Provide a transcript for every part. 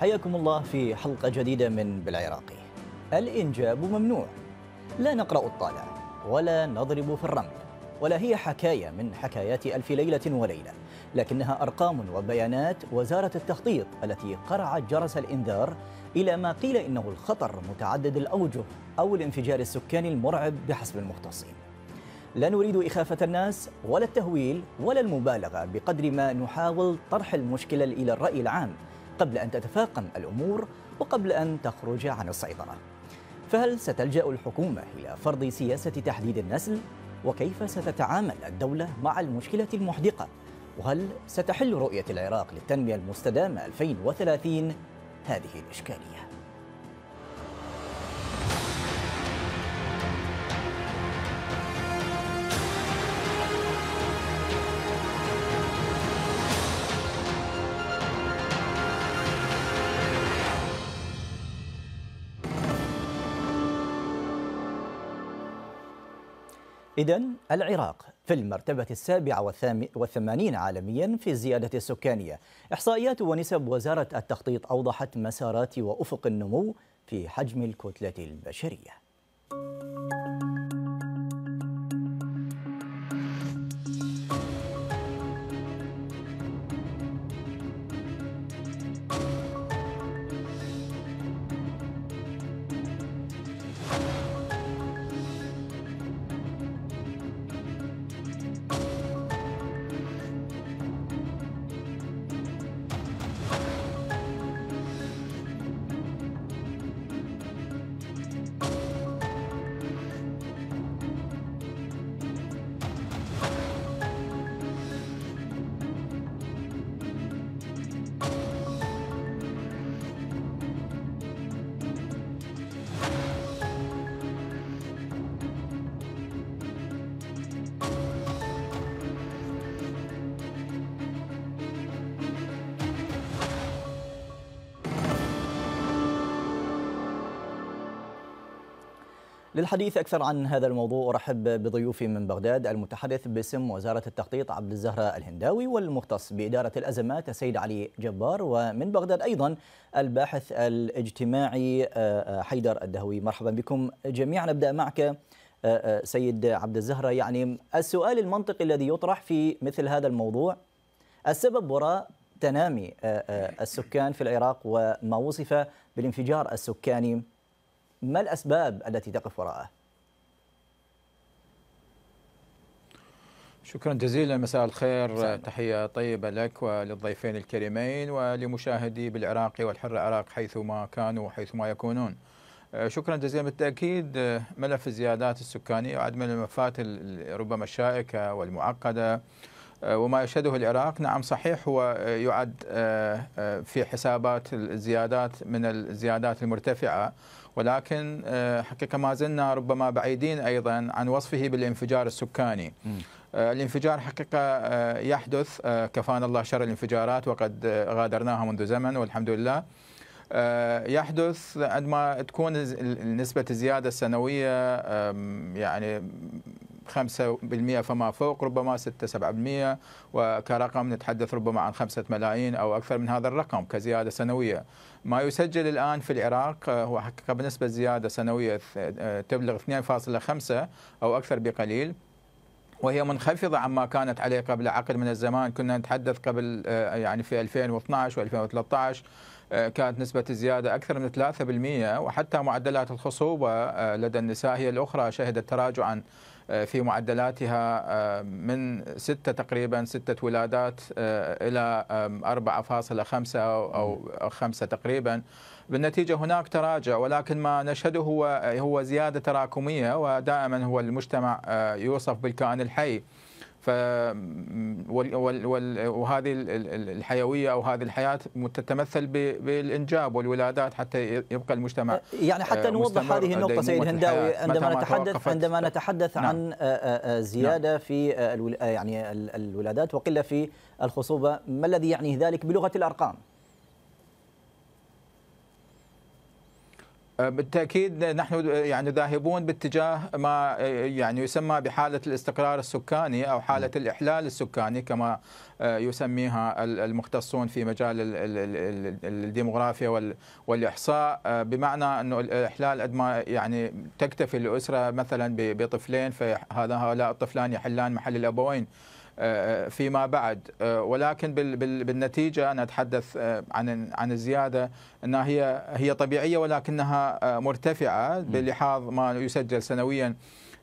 حياكم الله في حلقة جديدة من بالعراقي الإنجاب ممنوع لا نقرأ الطالع ولا نضرب في الرمل ولا هي حكاية من حكايات ألف ليلة وليلة لكنها أرقام وبيانات وزارة التخطيط التي قرعت جرس الإنذار إلى ما قيل إنه الخطر متعدد الأوجه أو الانفجار السكاني المرعب بحسب المختصين لا نريد إخافة الناس ولا التهويل ولا المبالغة بقدر ما نحاول طرح المشكلة إلى الرأي العام قبل أن تتفاقم الأمور وقبل أن تخرج عن السيطرة فهل ستلجأ الحكومة إلى فرض سياسة تحديد النسل؟ وكيف ستتعامل الدولة مع المشكلة المحدقة؟ وهل ستحل رؤية العراق للتنمية المستدامة 2030 هذه الإشكالية؟ إذا العراق في المرتبة السابعة والثمانين عالميا في الزيادة السكانية إحصائيات ونسب وزارة التخطيط أوضحت مسارات وأفق النمو في حجم الكتلة البشرية للحديث أكثر عن هذا الموضوع أرحب بضيوفي من بغداد المتحدث باسم وزارة التخطيط عبد الزهرة الهنداوي والمختص بإدارة الأزمات السيد علي جبار ومن بغداد أيضا الباحث الاجتماعي آه، آه، حيدر الدهوي مرحبا بكم جميعا نبدأ معك آه، سيد عبد الزهرة يعني السؤال المنطقي الذي يطرح في مثل هذا الموضوع السبب وراء تنامي السكان في العراق وما وصف بالانفجار السكاني ما الأسباب التي تقف وراءه؟ شكرا جزيلا مساء الخير سعيد. تحية طيبة لك وللضيفين الكريمين ولمشاهدي بالعراق والحر العراق حيثما كانوا وحيثما يكونون آه، شكرا جزيلا بالتأكيد آه، ملف الزيادات السكانية وعدم الملفات ربما الشائكة والمعقدة آه، وما يشهده العراق نعم صحيح هو يعد في حسابات الزيادات من الزيادات المرتفعة ولكن آه، حقيقة ما زلنا ربما بعيدين أيضا عن وصفه بالانفجار السكاني آه، الانفجار حقيقة آه، يحدث كفانا الله شر الانفجارات وقد غادرناها منذ زمن والحمد لله يحدث عندما تكون نسبة الزيادة السنوية يعني 5% فما فوق ربما 6 7% وكرقم نتحدث ربما عن 5 ملايين أو أكثر من هذا الرقم كزيادة سنوية ما يسجل الآن في العراق هو حقيقه بنسبة زيادة سنوية تبلغ 2.5 أو أكثر بقليل وهي منخفضة عما كانت عليه قبل عقد من الزمان كنا نتحدث قبل آه، يعني في 2012 و2013 آه، كانت نسبة الزيادة أكثر من 3% وحتى معدلات الخصوبة آه، لدى النساء هي الأخرى شهدت تراجعا آه، في معدلاتها آه، من ستة تقريبا ستة ولادات آه، إلى 4.5 أو خمسة تقريبا بالنتيجة هناك تراجع ولكن ما نشهده هو هو زيادة تراكمية ودائما هو المجتمع يوصف بالكائن الحي ف وهذه الحيويه او هذه الحياه تتمثل بالانجاب والولادات حتى يبقى المجتمع أه، يعني حتى آه، نوضح هذه النقطه سيد هنداوي عندما نتحدث عندما نعم. نتحدث نعم. عن آه، زياده نعم. في يعني الولادات وقله في الخصوبه ما الذي يعنيه ذلك بلغه الارقام؟ آه، بالتاكيد نحن آه، يعني ذاهبون باتجاه ما آه، يعني يسمى بحاله الاستقرار السكاني او حاله نعم. الاحلال السكاني كما يسميها المختصون في مجال الديموغرافيا والاحصاء بمعنى انه الاحلال قد ما يعني تكتفي الاسره مثلا بطفلين فهذا هؤلاء الطفلان يحلان محل الابوين آه، آه، فيما بعد آه، ولكن بالنتيجه انا اتحدث عن عن الزياده انها هي هي طبيعيه ولكنها مرتفعه بلحاظ ما يسجل سنويا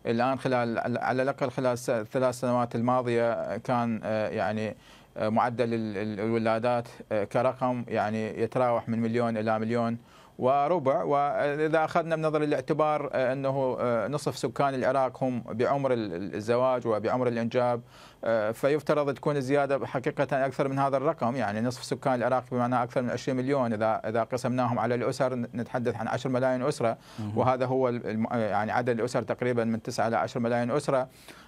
الان خلال على الاقل خلال الثلاث سنوات الماضيه كان يعني معدل الولادات كرقم يعني يتراوح من مليون الى مليون وربع واذا اخذنا بنظر الاعتبار آه، انه آه، نصف سكان العراق هم بعمر الزواج وبعمر الانجاب آه، فيفترض تكون الزياده حقيقه اكثر من هذا الرقم يعني نصف سكان العراق بمعنى اكثر من 20 مليون اذا اذا قسمناهم على الاسر نتحدث عن 10 ملايين اسره وهذا هو يعني عدد الاسر تقريبا من 9 الى 10 ملايين اسره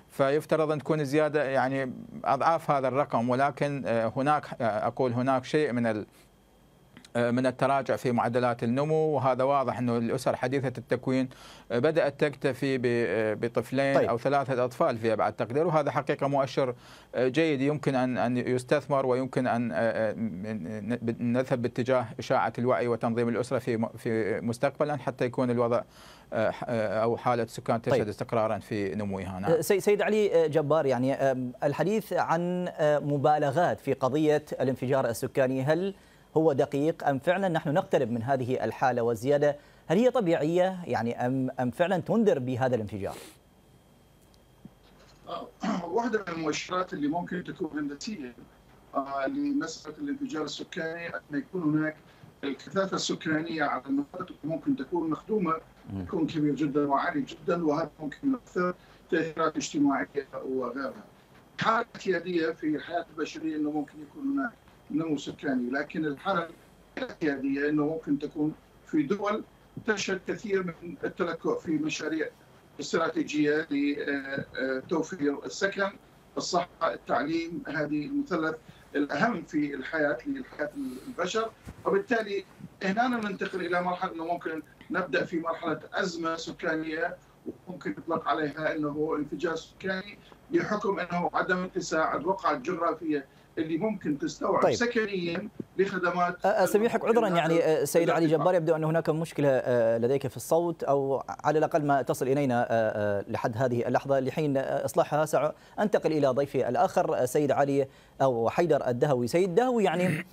فيفترض ان تكون الزياده يعني اضعاف هذا الرقم ولكن هناك اقول هناك شيء من آه، من التراجع في معدلات النمو وهذا واضح انه الاسر حديثه التكوين آه، بدات تكتفي آه، بطفلين طيب. او ثلاثه اطفال في ابعد تقدير وهذا حقيقه مؤشر جيد يمكن ان ان يستثمر ويمكن ان نذهب باتجاه اشاعه الوعي وتنظيم الاسره في في مستقبلا حتى يكون الوضع او حاله السكان تشهد طيب. استقرارا في نموها نعم. سيد علي جبار يعني الحديث عن مبالغات في قضيه الانفجار السكاني هل هو دقيق أم فعلا نحن نقترب من هذه الحالة والزيادة هل هي طبيعية يعني أم, أم فعلا تنذر بهذا الانفجار؟ آه، واحدة من المؤشرات اللي ممكن تكون هندسية آه، لمسألة الانفجار السكاني أن يكون هناك الكثافة السكانية على المناطق ممكن تكون مخدومة يكون كبير جدا وعالي جدا وهذا ممكن يؤثر تأثيرات اجتماعية وغيرها. حالة اعتيادية في الحياة البشرية أنه ممكن يكون هناك النمو سكاني لكن الحاله الاعتياديه انه ممكن تكون في دول تشهد كثير من التلكؤ في مشاريع استراتيجيه لتوفير السكن الصحه التعليم هذه المثلث الاهم في الحياه لحياه البشر وبالتالي هنا ننتقل الى مرحله انه ممكن نبدا في مرحله ازمه سكانيه وممكن يطلق عليها انه انفجار سكاني بحكم انه عدم اتساع الرقعه الجغرافيه اللي ممكن تستوعب طيب. سكنيا لخدمات اسميحك عذرا يعني سيد علي جبار يبدو ان هناك مشكله لديك في الصوت او على الاقل ما تصل الينا لحد هذه اللحظه لحين اصلاحها سانتقل الى ضيفي الاخر سيد علي او حيدر الدهوي سيد الدهوي يعني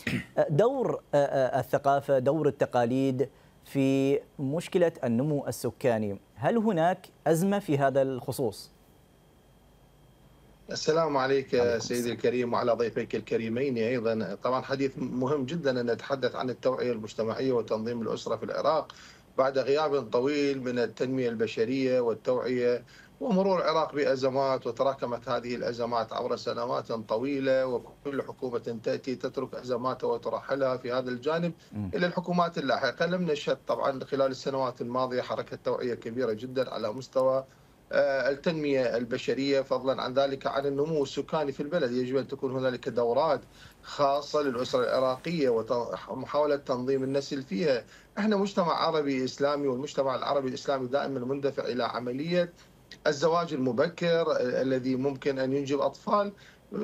دور الثقافه دور التقاليد في مشكله النمو السكاني هل هناك ازمه في هذا الخصوص السلام عليك سيدي الكريم وعلى ضيفيك الكريمين ايضا طبعا حديث مهم جدا ان نتحدث عن التوعيه المجتمعيه وتنظيم الاسره في العراق بعد غياب طويل من التنميه البشريه والتوعيه ومرور العراق بأزمات وتراكمت هذه الأزمات عبر سنوات طويلة وكل حكومة تأتي تترك أزماتها وترحلها في هذا الجانب إلى الحكومات اللاحقة لم نشهد طبعا خلال السنوات الماضية حركة توعية كبيرة جدا على مستوى آه، التنمية البشرية فضلا عن ذلك عن النمو السكاني في البلد يجب أن تكون هنالك دورات خاصة للأسرة العراقية ومحاولة تنظيم النسل فيها احنا مجتمع عربي إسلامي والمجتمع العربي الإسلامي دائما مندفع إلى عملية الزواج المبكر الذي ممكن أن ينجب أطفال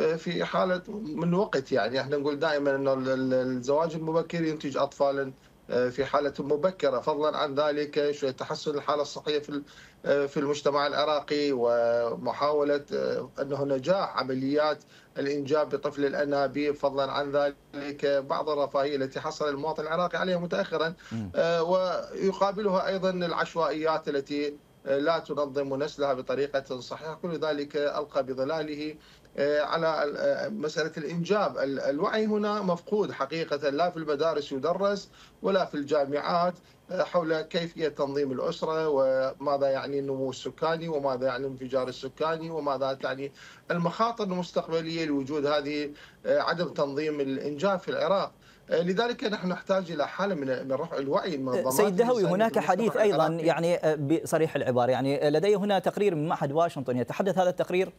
آه، في حالة من وقت يعني احنا نقول دائما أن الزواج المبكر ينتج أطفالا آه، في حالة مبكرة فضلا عن ذلك شوية تحسن الحالة الصحية في آه، في المجتمع العراقي ومحاولة آه، أنه نجاح عمليات الإنجاب بطفل الأنابيب فضلا عن ذلك بعض الرفاهية التي حصل المواطن العراقي عليها متأخرا آه، ويقابلها أيضا العشوائيات التي لا تنظم نسلها بطريقة صحيحة كل ذلك ألقى بظلاله آه، على آه، مسألة الإنجاب الوعي هنا مفقود حقيقة لا في المدارس يدرس ولا في الجامعات آه، حول كيفية تنظيم الأسرة وماذا يعني النمو السكاني وماذا يعني الانفجار السكاني وماذا تعني المخاطر المستقبلية لوجود هذه عدم تنظيم الإنجاب في العراق لذلك نحن نحتاج الى حاله من من رفع الوعي المنظمات سيد دهوي هناك حديث ايضا يعني بصريح العباره يعني لدي هنا تقرير من معهد واشنطن يتحدث هذا التقرير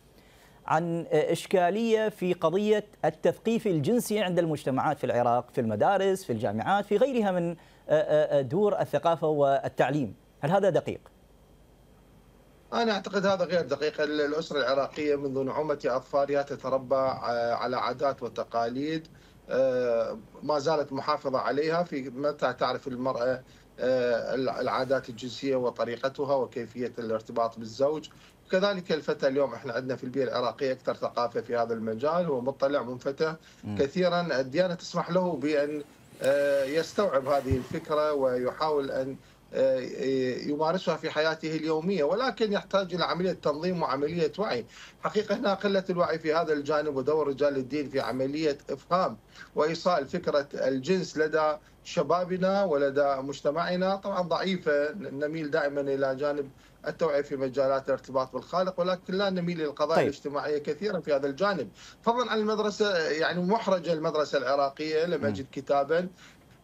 عن إشكالية في قضية التثقيف الجنسي عند المجتمعات في العراق في المدارس في الجامعات في غيرها من آه، آه، آه، دور الثقافة والتعليم هل هذا دقيق؟ أنا أعتقد هذا غير دقيق الأسرة العراقية منذ نعومة أطفالها تتربى على عادات وتقاليد ما زالت محافظة عليها في متى تعرف المرأة العادات الجنسية وطريقتها وكيفية الارتباط بالزوج كذلك الفتى اليوم احنا عندنا في البيئه العراقيه اكثر ثقافه في هذا المجال هو مطلع منفتح كثيرا الديانه تسمح له بان آه، يستوعب هذه الفكره ويحاول ان آه، يمارسها في حياته اليومية ولكن يحتاج إلى عملية تنظيم وعملية وعي حقيقة هنا قلة الوعي في هذا الجانب ودور رجال الدين في عملية إفهام وإيصال فكرة الجنس لدى شبابنا ولدى مجتمعنا طبعا ضعيفة نميل دائما إلى جانب التوعية في مجالات الارتباط بالخالق ولكن لا نميل للقضايا طيب. الاجتماعية كثيرا في هذا الجانب فضلا عن المدرسة يعني محرجة المدرسة العراقية لم أجد كتابا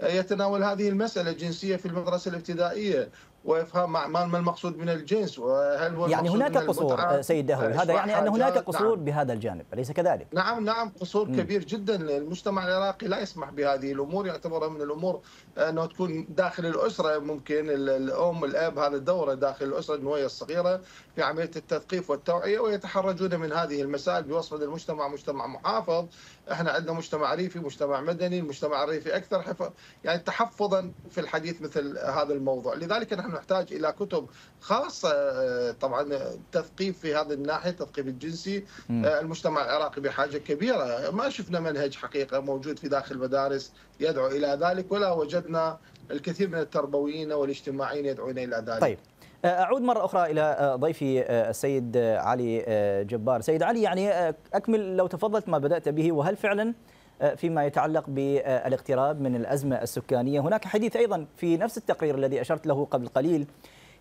يتناول هذه المسألة الجنسية في المدرسة الابتدائية ويفهم ما المقصود من الجنس وهل هو يعني هناك قصور آه، سيد دهول هذا يعني ان هناك قصور نعم. بهذا الجانب اليس كذلك؟ نعم نعم قصور م. كبير جدا المجتمع العراقي لا يسمح بهذه الامور يعتبرها من الامور انه تكون داخل الاسره ممكن الام الاب هذا دوره داخل الاسره النوايا الصغيره في عمليه التثقيف والتوعيه ويتحرجون من هذه المسائل بوصف المجتمع مجتمع محافظ احنا عندنا مجتمع ريفي مجتمع مدني المجتمع الريفي اكثر حف... يعني تحفظا في الحديث مثل هذا الموضوع لذلك نحن نحن نحتاج الى كتب خاصه آه، طبعا تثقيف في هذه الناحيه التثقيف الجنسي آه، المجتمع العراقي بحاجه كبيره ما شفنا منهج حقيقه موجود في داخل المدارس يدعو الى ذلك ولا وجدنا الكثير من التربويين والاجتماعيين يدعون الى ذلك طيب آه، أعود مرة أخرى إلى ضيفي السيد علي جبار سيد علي يعني أكمل لو تفضلت ما بدأت به وهل فعلا آه، فيما يتعلق بالاقتراب من الأزمة السكانية هناك حديث أيضا في نفس التقرير الذي أشرت له قبل قليل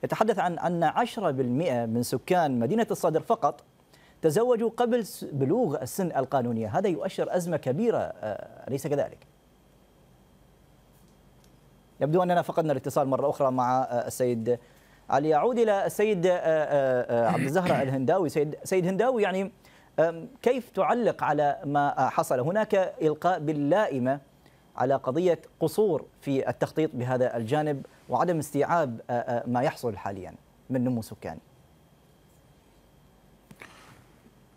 يتحدث عن أن 10% من سكان مدينة الصدر فقط تزوجوا قبل بلوغ السن القانونية هذا يؤشر أزمة كبيرة آه، أليس كذلك؟ يبدو أننا فقدنا الاتصال مرة أخرى مع آه، السيد علي أعود إلى السيد عبد الزهرة الهنداوي سيد, سيد هنداوي يعني كيف تعلق على ما حصل هناك إلقاء باللائمة على قضية قصور في التخطيط بهذا الجانب وعدم استيعاب ما يحصل حاليا من نمو سكاني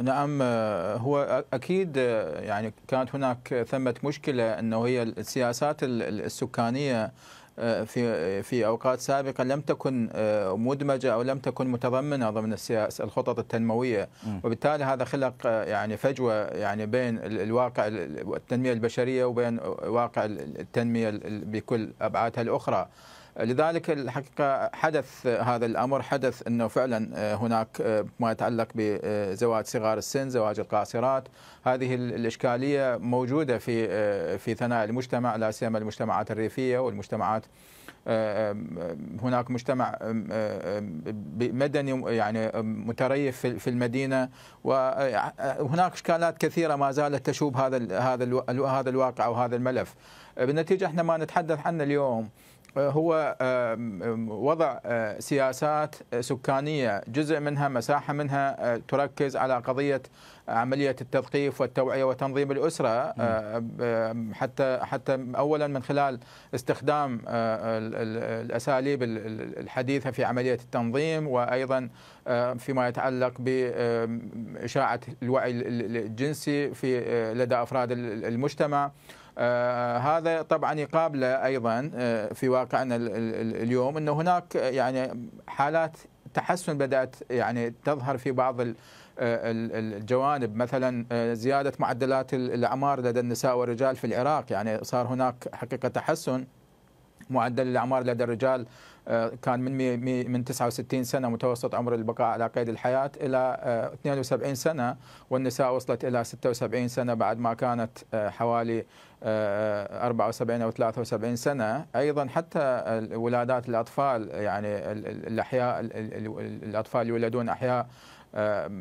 نعم هو اكيد يعني كانت هناك ثمه مشكله انه هي السياسات السكانيه آه، في آه، في اوقات سابقه لم تكن آه، مدمجه او لم تكن متضمنه ضمن السياسه الخطط التنمويه وبالتالي هذا خلق يعني فجوه يعني بين الواقع التنميه البشريه وبين واقع التنميه بكل ابعادها الاخرى لذلك الحقيقة حدث هذا الأمر حدث أنه فعلا آه، هناك آه، ما يتعلق بزواج صغار السن زواج القاصرات هذه الإشكالية موجودة في آه، في ثنايا المجتمع لا سيما المجتمعات الريفية والمجتمعات هناك مجتمع مدني يعني متريف في المدينه وهناك اشكالات كثيره ما زالت تشوب هذا هذا هذا الواقع او هذا الملف بالنتيجه احنا ما نتحدث عنه اليوم آه، هو وضع آه، سياسات آه، سكانيه جزء منها مساحه منها تركز على قضيه عمليه التثقيف والتوعيه وتنظيم الاسره حتى حتى اولا من خلال استخدام الاساليب الحديثه في عمليه التنظيم وايضا فيما يتعلق باشاعه الوعي الجنسي في لدى افراد المجتمع آه، هذا طبعا يقابله ايضا آه، في واقعنا اليوم انه هناك آه، يعني حالات تحسن بدات يعني تظهر في بعض الجوانب مثلا زياده معدلات الاعمار لدى النساء والرجال في العراق يعني صار هناك حقيقه تحسن معدل الاعمار لدى الرجال آه، كان من من 69 سنه متوسط عمر البقاء على قيد الحياه الى 72 آه، سنه والنساء وصلت الى 76 سنه بعد ما كانت آه، حوالي 74 او 73 سنه ايضا حتى ولادات الاطفال يعني الاحياء الاطفال يولدون احياء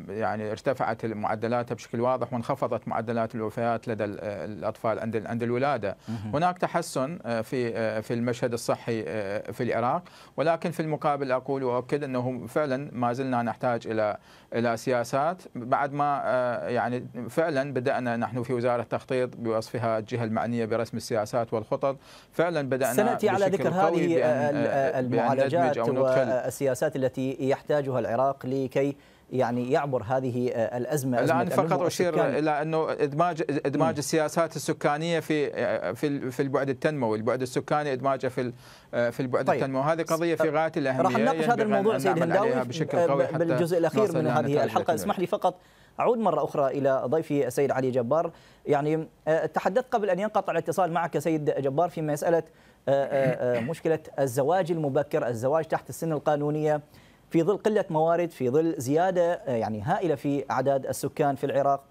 يعني ارتفعت معدلاتها بشكل واضح وانخفضت معدلات الوفيات لدى الاطفال عند عند الولاده هناك تحسن آه، في آه، في المشهد الصحي آه، في العراق ولكن في المقابل اقول واؤكد انه فعلا ما زلنا نحتاج الى الى سياسات بعد ما يعني فعلا بدانا نحن في وزاره التخطيط بوصفها الجهه المعنيه برسم السياسات والخطط فعلا بدانا سناتي على ذكر هذه المعالجات والسياسات التي يحتاجها العراق لكي يعني يعبر هذه آه، الازمه الان فقط اشير الى انه ادماج ادماج م. السياسات السكانيه في آه، في في البعد التنموي، البعد السكاني ادماجه في آه، في البعد طيب. التنموي، هذه قضيه في غايه الاهميه راح نناقش هذا الموضوع سيد هنداوي بشكل قوي حتى بالجزء الاخير من هذه الحلقه، اسمح لي فقط أعود مرة أخرى إلى ضيفي السيد علي جبار يعني تحدثت قبل أن ينقطع الاتصال معك سيد جبار في مسألة مشكلة الزواج المبكر الزواج تحت السن القانونية في ظل قله موارد في ظل زياده آه، يعني هائله في اعداد السكان في العراق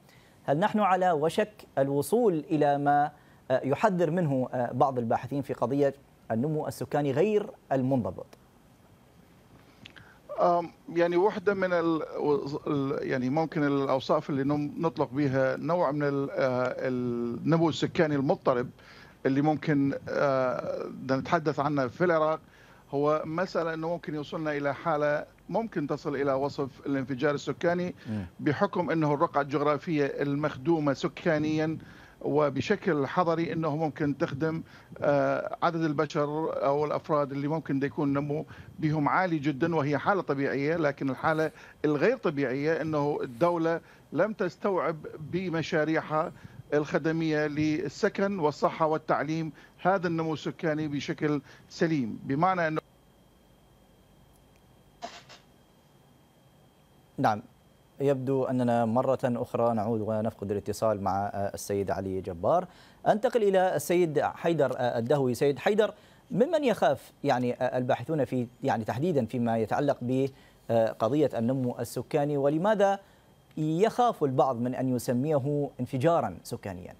هل نحن على وشك الوصول الى ما آه، يحذر منه آه، بعض الباحثين في قضيه النمو السكاني غير المنضبط يعني واحدة من ال يعني ممكن الأوصاف اللي نطلق بها نوع من النمو السكاني المضطرب اللي ممكن نتحدث عنه في العراق هو مسألة أنه ممكن يوصلنا إلى حالة ممكن تصل إلى وصف الانفجار السكاني بحكم أنه الرقعة الجغرافية المخدومة سكانيا وبشكل حضري انه ممكن تخدم آه، عدد البشر او الافراد اللي ممكن يكون نمو بهم عالي جدا وهي حاله طبيعيه لكن الحاله الغير طبيعيه انه الدوله لم تستوعب بمشاريعها الخدميه للسكن والصحه والتعليم هذا النمو السكاني بشكل سليم بمعنى أنه نعم يبدو أننا مرة أخرى نعود ونفقد الاتصال مع السيد علي جبار أنتقل إلى السيد حيدر الدهوي سيد حيدر ممن يخاف يعني الباحثون في يعني تحديدا فيما يتعلق بقضية النمو السكاني ولماذا يخاف البعض من أن يسميه انفجارا سكانيا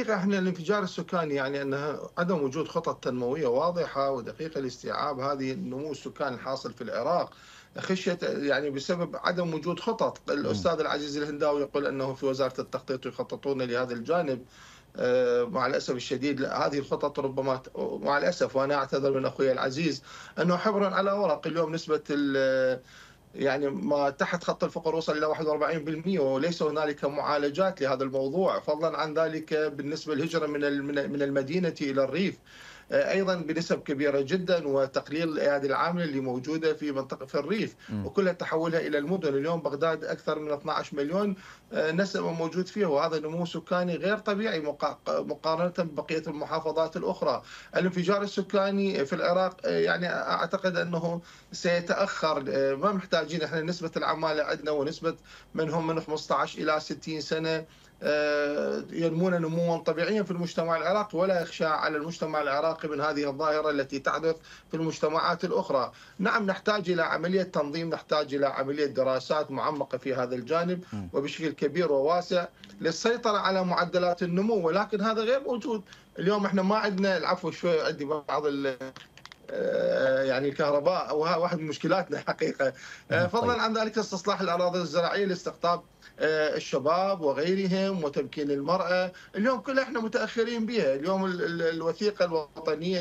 الحقيقة احنا الانفجار السكاني يعني انها عدم وجود خطط تنموية واضحة ودقيقة لاستيعاب هذه النمو السكاني الحاصل في العراق خشيه يعني بسبب عدم وجود خطط، الاستاذ العزيز الهنداوي يقول انه في وزاره التخطيط يخططون لهذا الجانب آه، مع الاسف الشديد هذه الخطط ربما مع الاسف وانا اعتذر من اخوي العزيز انه حبر على ورق اليوم نسبه يعني ما تحت خط الفقر وصل الى 41% وليس هنالك معالجات لهذا الموضوع فضلا عن ذلك بالنسبه للهجره من من المدينه الى الريف آه، ايضا بنسب كبيره جدا وتقليل الايادي العامله اللي موجوده في منطقه في الريف وكلها تحولها الى المدن اليوم بغداد اكثر من 12 مليون آه، نسمه موجود فيها وهذا نمو سكاني غير طبيعي مقارنه ببقيه المحافظات الاخرى الانفجار السكاني في العراق آه، يعني اعتقد انه سيتاخر ما محتاجين احنا نسبه العماله عندنا ونسبه من هم من 15 الى 60 سنه آه، ينمون نموا طبيعيا في المجتمع العراقي ولا يخشى على المجتمع العراقي من هذه الظاهره التي تحدث في المجتمعات الاخرى. نعم نحتاج الى عمليه تنظيم، نحتاج الى عمليه دراسات معمقه في هذا الجانب وبشكل كبير وواسع للسيطره على معدلات النمو ولكن هذا غير موجود. اليوم احنا ما عندنا العفو شوي عندي بعض آه، يعني الكهرباء وهذا واحد من مشكلاتنا حقيقه آه، فضلا طيب. عن ذلك استصلاح الاراضي الزراعيه لاستقطاب آه، الشباب وغيرهم وتمكين المرأة اليوم كل احنا متأخرين بها اليوم الوثيقة الوطنية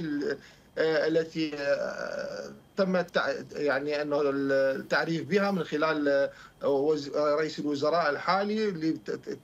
آه، التي آه، تم يعني انه التعريف بها من خلال آه، آه، رئيس الوزراء الحالي اللي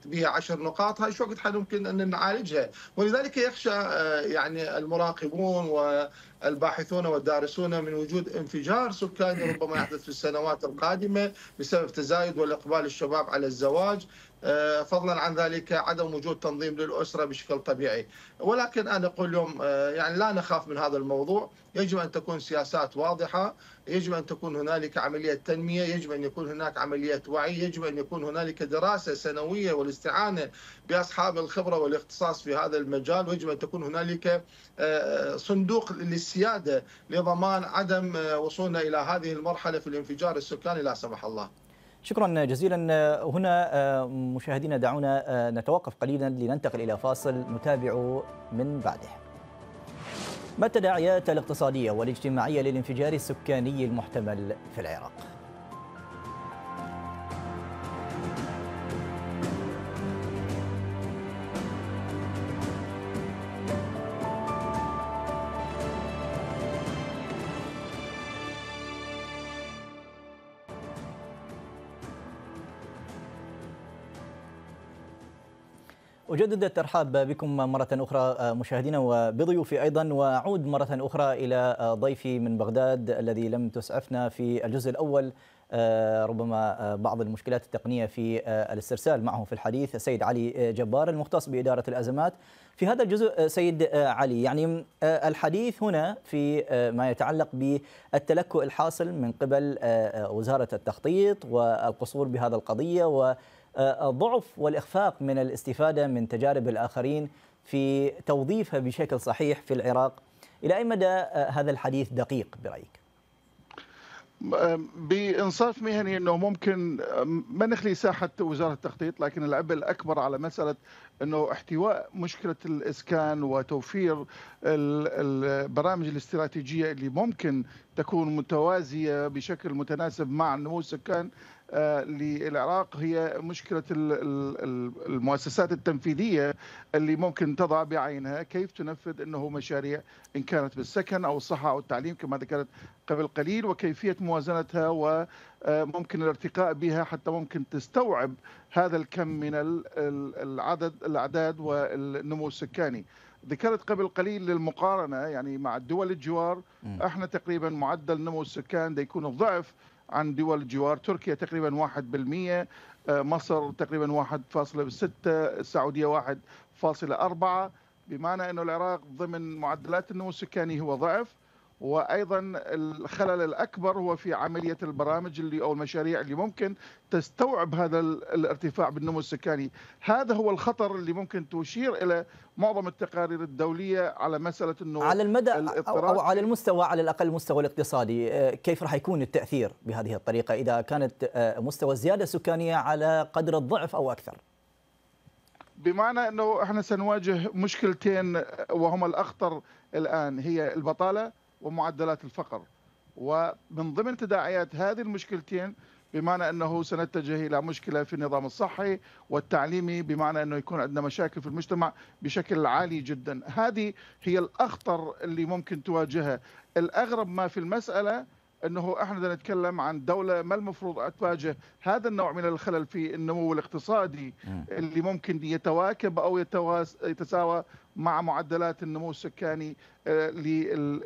بها عشر نقاط هاي شو وقت ممكن ان نعالجها ولذلك يخشى آه، يعني المراقبون والباحثون والدارسون من وجود انفجار سكاني ربما يحدث في السنوات القادمه بسبب تزايد والاقبال الشباب على الزواج آه، فضلا عن ذلك عدم وجود تنظيم للأسرة بشكل طبيعي ولكن أنا أقول اليوم آه، يعني لا نخاف من هذا الموضوع يجب أن تكون سياسات واضحة يجب أن تكون هنالك عملية تنمية يجب أن يكون هناك عملية وعي يجب أن يكون هنالك دراسة سنوية والاستعانة بأصحاب الخبرة والاختصاص في هذا المجال ويجب أن تكون هنالك آه، صندوق للسيادة لضمان عدم وصولنا إلى هذه المرحلة في الانفجار السكاني لا سمح الله شكرا جزيلا هنا آه، مشاهدينا دعونا آه، نتوقف قليلا لننتقل إلى فاصل نتابع من بعده ما التداعيات الاقتصادية والاجتماعية للانفجار السكاني المحتمل في العراق؟ أجدد الترحاب بكم مرة أخرى آه، مشاهدينا وبضيوفي أيضا وأعود مرة أخرى إلى آه، ضيفي من بغداد الذي لم تسعفنا في الجزء الأول آه، ربما بعض المشكلات التقنية في الاسترسال معه في الحديث السيد علي جبار المختص بإدارة الأزمات في هذا الجزء سيد علي يعني الحديث هنا في ما يتعلق بالتلكؤ الحاصل من قبل وزارة التخطيط والقصور بهذا القضية و آه، آه، ضعف والإخفاق من الاستفادة من تجارب الآخرين في توظيفها بشكل صحيح في العراق إلى أي مدى آه، هذا الحديث دقيق برأيك؟ بانصاف مهني انه ممكن ما نخلي ساحه وزاره التخطيط لكن العبء الاكبر على مساله انه احتواء مشكله الاسكان وتوفير البرامج الاستراتيجيه اللي ممكن تكون متوازيه بشكل متناسب مع نمو السكان آه، للعراق هي مشكله المؤسسات التنفيذيه اللي ممكن تضع بعينها كيف تنفذ انه مشاريع ان كانت بالسكن او الصحه او التعليم كما ذكرت قبل قليل وكيفيه موازنتها وممكن آه، الارتقاء بها حتى ممكن تستوعب هذا الكم من العدد الاعداد والنمو السكاني. ذكرت قبل قليل للمقارنه يعني مع الدول الجوار احنا تقريبا معدل نمو السكان ده يكون الضعف عن دول الجوار تركيا تقريبا 1% آه، مصر تقريبا 1.6 السعودية 1.4 بمعنى أن العراق ضمن معدلات النمو السكاني هو ضعف وايضا الخلل الاكبر هو في عمليه البرامج اللي او المشاريع اللي ممكن تستوعب هذا الارتفاع بالنمو السكاني، هذا هو الخطر اللي ممكن تشير الى معظم التقارير الدوليه على مساله انه على المدى او على المستوى على الاقل المستوى الاقتصادي، آه، كيف راح يكون التاثير بهذه الطريقه اذا كانت آه، مستوى الزياده السكانيه على قدر الضعف او اكثر؟ بمعنى انه احنا سنواجه مشكلتين آه، وهما الاخطر الان هي البطاله ومعدلات الفقر ومن ضمن تداعيات هذه المشكلتين بمعنى انه سنتجه الى مشكله في النظام الصحي والتعليمي بمعنى انه يكون عندنا مشاكل في المجتمع بشكل عالي جدا، هذه هي الاخطر اللي ممكن تواجهها الاغرب ما في المساله انه احنا بدنا نتكلم عن دوله ما المفروض تواجه هذا النوع من الخلل في النمو الاقتصادي اللي ممكن يتواكب او يتساوى مع معدلات النمو السكاني آه،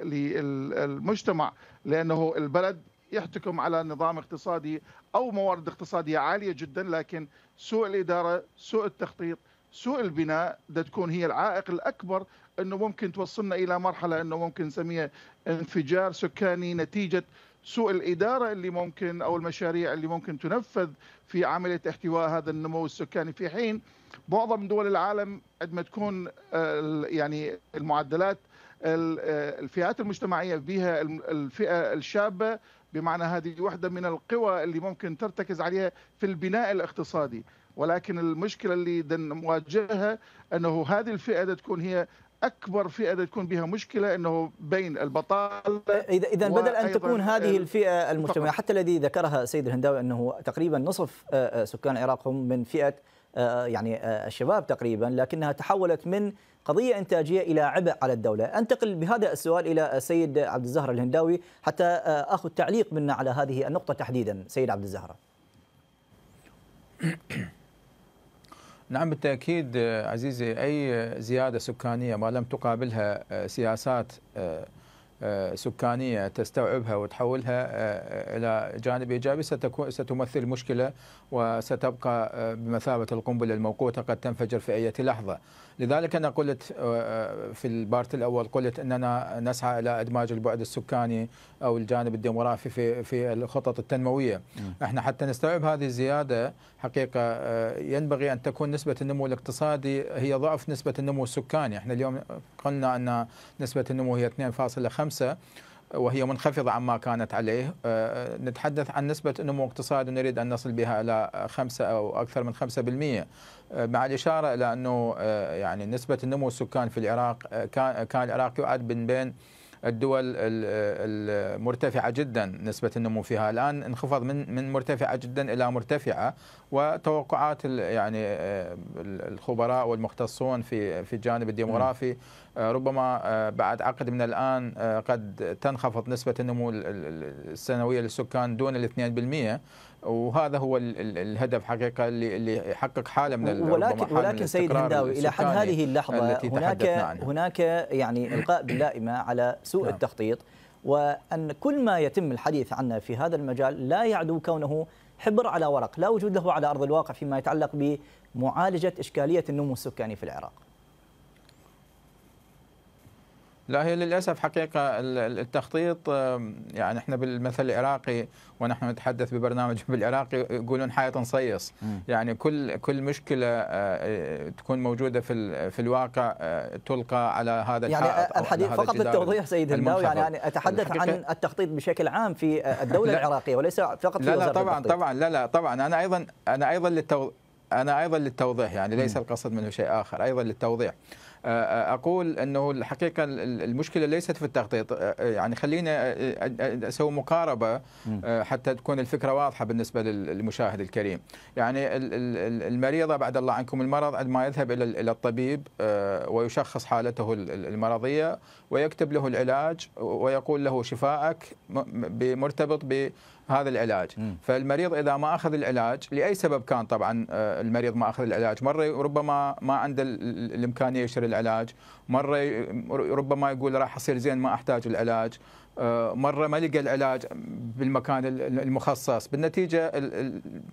للمجتمع لانه البلد يحتكم على نظام اقتصادي او موارد اقتصاديه عاليه جدا لكن سوء الاداره، سوء التخطيط، سوء البناء ده تكون هي العائق الاكبر انه ممكن توصلنا الى مرحله انه ممكن نسميها انفجار سكاني نتيجه سوء الاداره اللي ممكن او المشاريع اللي ممكن تنفذ في عمليه احتواء هذا النمو السكاني في حين معظم دول العالم عندما تكون آه، يعني المعدلات آه، الفئات المجتمعيه بها الفئه الشابه بمعنى هذه واحده من القوى اللي ممكن ترتكز عليها في البناء الاقتصادي ولكن المشكله اللي نواجهها انه هذه الفئه تكون هي اكبر فئه تكون بها مشكله انه بين البطاله اذا اذا بدل ان تكون هذه الفئه المجتمعيه حتى الذي ذكرها السيد الهنداوي انه تقريبا نصف آه، آه، سكان العراق هم من فئه آه، يعني الشباب تقريبا لكنها تحولت من قضية إنتاجية إلى عبء على الدولة أنتقل بهذا السؤال إلى السيد عبد الزهر الهنداوي حتى أخذ تعليق منا على هذه النقطة تحديدا سيد عبد الزهره نعم بالتأكيد آه، عزيزي أي آه، زيادة سكانية ما لم تقابلها آه، سياسات آه، سكانيه تستوعبها وتحولها آه، آه، الى جانب ايجابي ستكون ستمثل مشكله وستبقى بمثابه القنبله الموقوته قد تنفجر في اي لحظه. لذلك انا قلت في البارت الاول قلت اننا نسعى الى ادماج البعد السكاني او الجانب الديموغرافي في في الخطط التنمويه. احنا حتى نستوعب هذه الزياده حقيقه ينبغي ان تكون نسبه النمو الاقتصادي هي ضعف نسبه النمو السكاني، احنا اليوم قلنا ان نسبه النمو هي 2.5 خمسة وهي منخفضة عما كانت عليه آه، آه، نتحدث عن نسبة نمو اقتصادي نريد أن نصل بها إلى خمسة أو أكثر من خمسة بالمئة آه، مع الإشارة إلى أنه يعني نسبة النمو السكان في العراق كان العراق يعد من بين الدول المرتفعه جدا نسبه النمو فيها الان انخفض من من مرتفعه جدا الى مرتفعه وتوقعات يعني آه، الخبراء والمختصون في في الجانب الديموغرافي نعم. آه، ربما آه، بعد عقد من الان قد تنخفض نسبه النمو السنويه للسكان دون ال 2% وهذا هو الهدف حقيقه اللي يحقق حاله من ولكن حالة ولكن من سيد هنداوي الى حد هذه اللحظه هناك هناك يعني القاء باللائمه على سوء نعم. التخطيط وان كل ما يتم الحديث عنه في هذا المجال لا يعدو كونه حبر على ورق لا وجود له على ارض الواقع فيما يتعلق بمعالجه اشكاليه النمو السكاني في العراق لا هي للاسف حقيقه التخطيط يعني احنا بالمثل العراقي ونحن نتحدث ببرنامج بالعراقي يقولون حياه نصيص يعني كل كل مشكله آه، آه، تكون موجوده في في الواقع آه، تلقى على هذا يعني الحديث فقط للتوضيح سيد الهداوي يعني انا اتحدث عن التخطيط بشكل عام في الدوله العراقيه وليس فقط في لا لا طبعا التخطيط. طبعا لا لا طبعا انا ايضا انا ايضا للتوضيح انا ايضا للتوضيح يعني ليس القصد منه شيء اخر ايضا للتوضيح اقول انه الحقيقه المشكله ليست في التخطيط يعني خلينا اسوي مقاربه حتى تكون الفكره واضحه بالنسبه للمشاهد الكريم يعني المريضه بعد الله عنكم المرض عندما يذهب الى الطبيب ويشخص حالته المرضيه ويكتب له العلاج ويقول له شفائك مرتبط ب هذا العلاج م. فالمريض اذا ما اخذ العلاج لاي سبب كان طبعا آه، المريض ما اخذ العلاج مره ربما ما عنده الامكانيه يشتري العلاج مره ربما يقول راح اصير زين ما احتاج العلاج آه، مره ما لقى العلاج بالمكان المخصص، بالنتيجه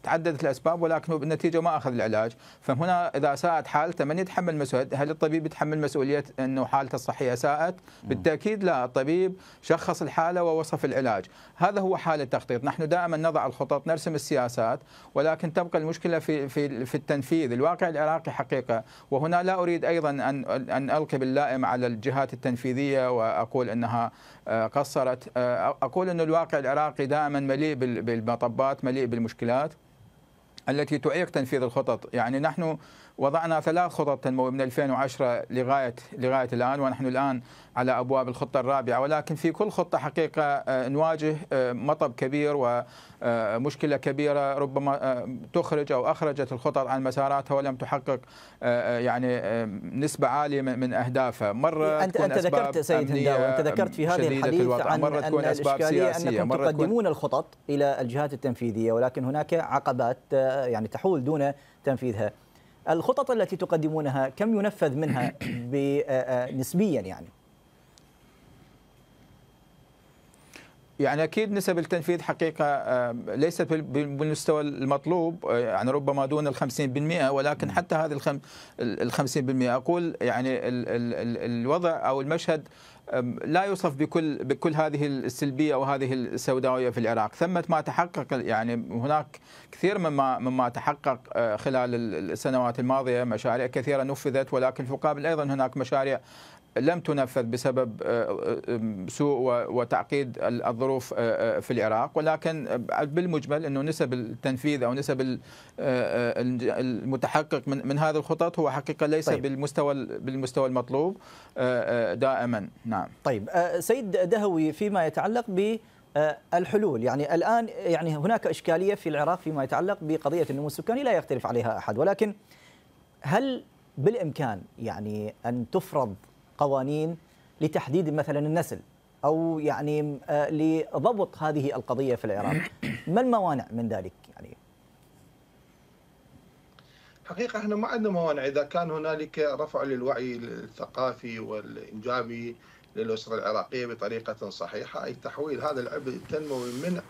تعددت الاسباب ولكنه بالنتيجه ما اخذ العلاج، فهنا اذا اساءت حالته من يتحمل مسؤولية هل الطبيب يتحمل مسؤوليه انه حالته الصحيه اساءت؟ بالتاكيد لا، الطبيب شخص الحاله ووصف العلاج، هذا هو حال التخطيط، نحن دائما نضع الخطط، نرسم السياسات، ولكن تبقى المشكله في في في التنفيذ، الواقع العراقي حقيقه، وهنا لا اريد ايضا ان ان القي باللائم على الجهات التنفيذيه واقول انها آه، قص قصرت آه، أقول أن الواقع العراقي دائما مليء بالمطبات مليء بالمشكلات التي تعيق تنفيذ الخطط يعني نحن وضعنا ثلاث خطط تنموية من 2010 لغاية لغاية الآن ونحن الآن على أبواب الخطة الرابعة ولكن في كل خطة حقيقة آه، نواجه آه، مطب كبير ومشكلة آه، كبيرة ربما تخرج أو أخرجت الخطط عن مساراتها ولم تحقق يعني نسبة عالية من أهدافها مرة أنت, أنت ذكرت سيد هنداوي أنت ذكرت في هذه الحديث عن مرة تكون أن أسباب سياسية أنكم تقدمون الخطط إلى الجهات التنفيذية ولكن هناك عقبات يعني تحول دون تنفيذها الخطط التي تقدمونها كم ينفذ منها آه، آه، نسبيا يعني يعني اكيد نسب التنفيذ حقيقه آه، ليست بالمستوى المطلوب يعني ربما دون ال 50% ولكن حتى هذه ال 50% اقول يعني الوضع او المشهد لا يوصف بكل بكل هذه السلبيه او هذه السوداويه في العراق، ثمة ما تحقق يعني هناك كثير مما مما تحقق أه، خلال السنوات الماضيه، مشاريع كثيره نفذت ولكن في المقابل ايضا هناك مشاريع لم تنفذ بسبب آه، آه، سوء وتعقيد الظروف آه، في العراق ولكن بالمجمل انه نسب التنفيذ او نسب المتحقق من من هذه الخطط هو حقيقه ليس طيب. بالمستوى بالمستوى المطلوب دائما نعم طيب سيد دهوي فيما يتعلق ب الحلول يعني الان يعني هناك اشكاليه في العراق فيما يتعلق بقضيه النمو السكاني لا يختلف عليها احد ولكن هل بالامكان يعني ان تفرض قوانين لتحديد مثلا النسل او يعني آه، لضبط هذه القضيه في العراق ما الموانع من ذلك يعني حقيقه احنا ما عندنا موانع اذا كان هنالك رفع للوعي الثقافي والانجابي للاسره العراقيه بطريقه صحيحه اي تحويل هذا العبء التنموي من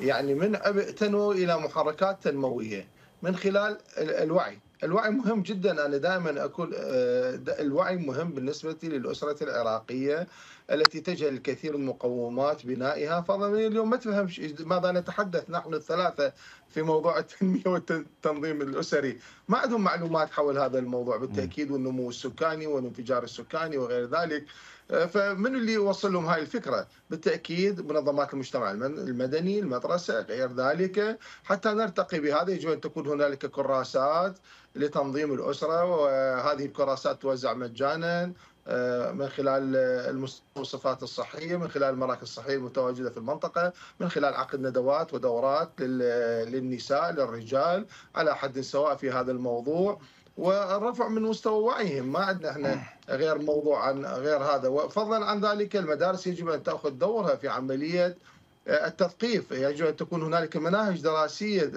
يعني من عبء تنموي الى محركات تنمويه من خلال الوعي الوعي مهم جدا انا دائما اقول آه، الوعي مهم بالنسبه للاسره العراقيه التي تجهل الكثير من مقومات بنائها فضلا اليوم ما تفهم ماذا نتحدث نحن الثلاثه في موضوع التنميه والتنظيم الاسري، ما عندهم معلومات حول هذا الموضوع بالتاكيد والنمو السكاني والانفجار السكاني وغير ذلك، آه، فمن اللي يوصل لهم هاي الفكره؟ بالتاكيد منظمات المجتمع المدني، المدرسه، غير ذلك، حتى نرتقي بهذا يجب ان تكون هنالك كراسات لتنظيم الاسره وهذه الكراسات توزع مجانا آه، من خلال المستوصفات الصحيه، من خلال المراكز الصحيه المتواجده في المنطقه، من خلال عقد ندوات ودورات للنساء للرجال على حد سواء في هذا الموضوع. والرفع من مستوى وعيهم ما عندنا احنا غير موضوع عن غير هذا وفضلا عن ذلك المدارس يجب ان تاخذ دورها في عمليه آه، التثقيف يجب ان تكون هنالك مناهج دراسيه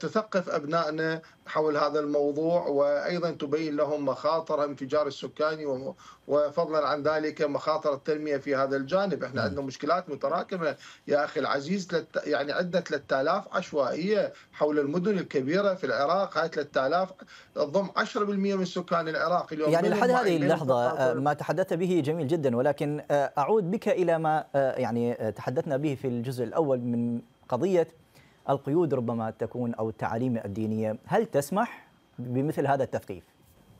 تثقف أبنائنا حول هذا الموضوع وأيضا تبين لهم مخاطر انفجار السكاني وفضلا عن ذلك مخاطر التنمية في هذا الجانب احنا نعم. عندنا مشكلات متراكمة يا أخي العزيز يعني عندنا 3000 عشوائية حول المدن الكبيرة في العراق هاي 3000 تضم 10% من سكان العراق اليوم يعني لحد هذه اللحظة آه، ما تحدثت به جميل جدا ولكن آه، أعود بك إلى ما آه، يعني تحدثنا به في الجزء الأول من قضية القيود ربما تكون أو التعاليم الدينية هل تسمح بمثل هذا التثقيف؟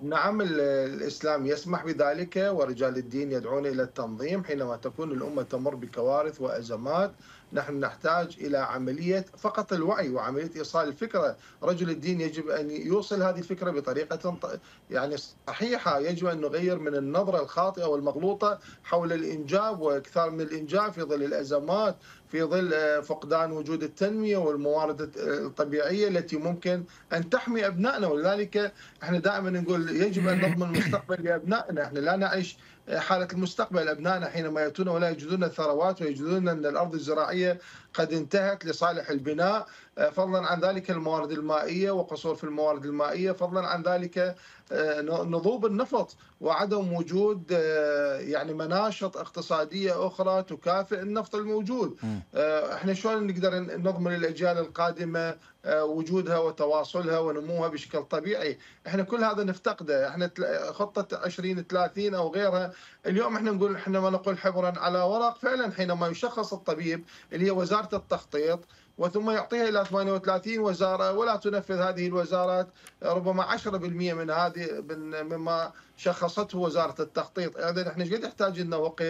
نعم الإسلام يسمح بذلك ورجال الدين يدعون إلى التنظيم حينما تكون الأمة تمر بكوارث وأزمات نحن نحتاج إلى عملية فقط الوعي وعملية إيصال الفكرة رجل الدين يجب أن يوصل هذه الفكرة بطريقة يعني صحيحة يجب أن نغير من النظرة الخاطئة والمغلوطة حول الإنجاب وأكثر من الإنجاب في ظل الأزمات في ظل آه، فقدان وجود التنمية والموارد آه، الطبيعية التي ممكن أن تحمي أبنائنا ولذلك احنا دائما نقول يجب أن نضمن مستقبل لأبنائنا احنا لا نعيش حالة المستقبل أبنائنا حينما يأتون ولا يجدون الثروات ويجدون أن الأرض الزراعية قد انتهت لصالح البناء فضلا عن ذلك الموارد المائية وقصور في الموارد المائية فضلا عن ذلك آه، نضوب النفط وعدم وجود آه، يعني مناشط اقتصاديه اخرى تكافئ النفط الموجود آه، احنا شلون نقدر نضمن الاجيال القادمه وجودها وتواصلها ونموها بشكل طبيعي احنا كل هذا نفتقده احنا خطه 2030 او غيرها اليوم احنا نقول احنا ما نقول حبرا على ورق فعلا حينما يشخص الطبيب اللي هي وزاره التخطيط وثم يعطيها الى 38 وزاره ولا تنفذ هذه الوزارات ربما 10% من هذه من مما شخصته وزاره التخطيط اذا احنا ايش قد يحتاج لنا وقت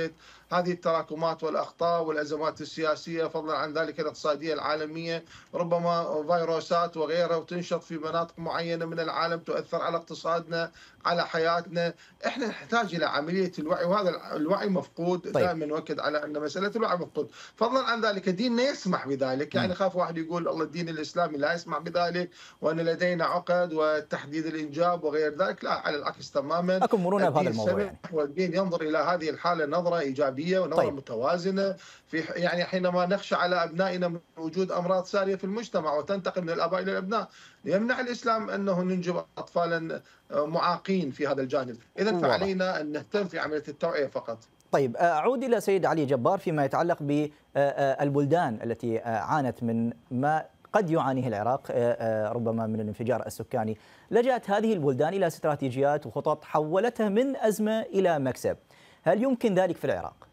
هذه التراكمات والاخطاء والازمات السياسيه فضلا عن ذلك الاقتصاديه العالميه ربما فيروسات وغيرها وتنشط في مناطق معينه من العالم تؤثر على اقتصادنا على حياتنا احنا نحتاج الى عمليه الوعي وهذا الوعي مفقود طيب. دائما نؤكد على ان مساله الوعي مفقود فضلا عن ذلك ديننا يسمح بذلك يعني خاف واحد يقول الله الدين الاسلامي لا يسمح بذلك وان لدينا عقد وتحديد الانجاب وغير ذلك لا على العكس تماما دائما اكو مرونه بهذا الموضوع يعني. والدين ينظر الى هذه الحاله نظره ايجابيه ونظره طيب. متوازنه في يعني حينما نخشى على ابنائنا من وجود امراض ساريه في المجتمع وتنتقل من الاباء الى الابناء يمنع الاسلام انه ننجب اطفالا آه، معاقين في هذا الجانب اذا فعلينا ان نهتم في عمليه التوعيه فقط طيب آه، اعود الى سيد علي جبار فيما يتعلق بالبلدان آه، التي عانت من ما قد يعانيه العراق آه، آه، ربما من الانفجار السكاني لجأت هذه البلدان إلى استراتيجيات وخطط حولتها من أزمة إلى مكسب هل يمكن ذلك في العراق؟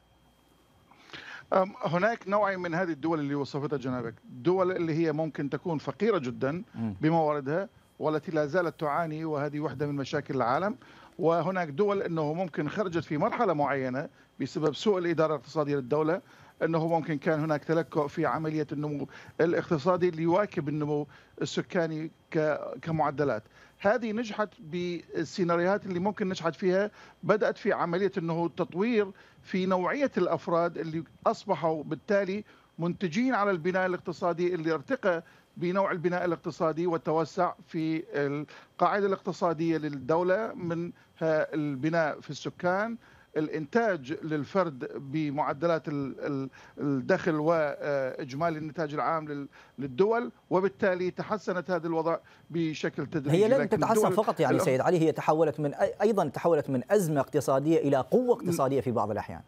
هناك نوع من هذه الدول اللي وصفتها جنابك دول اللي هي ممكن تكون فقيرة جدا بمواردها والتي لا زالت تعاني وهذه واحدة من مشاكل العالم وهناك دول أنه ممكن خرجت في مرحلة معينة بسبب سوء الاداره الاقتصاديه للدوله انه ممكن كان هناك تلكؤ في عمليه النمو الاقتصادي اللي يواكب النمو السكاني كمعدلات. هذه نجحت بالسيناريوهات اللي ممكن نجحت فيها بدات في عمليه انه تطوير في نوعيه الافراد اللي اصبحوا بالتالي منتجين على البناء الاقتصادي اللي ارتقى بنوع البناء الاقتصادي والتوسع في القاعده الاقتصاديه للدوله من البناء في السكان الانتاج للفرد بمعدلات الدخل واجمالي النتاج العام للدول وبالتالي تحسنت هذا الوضع بشكل تدريجي هي لم تتحسن فقط يعني سيد علي هي تحولت من ايضا تحولت من ازمه اقتصاديه الى قوه اقتصاديه في بعض الاحيان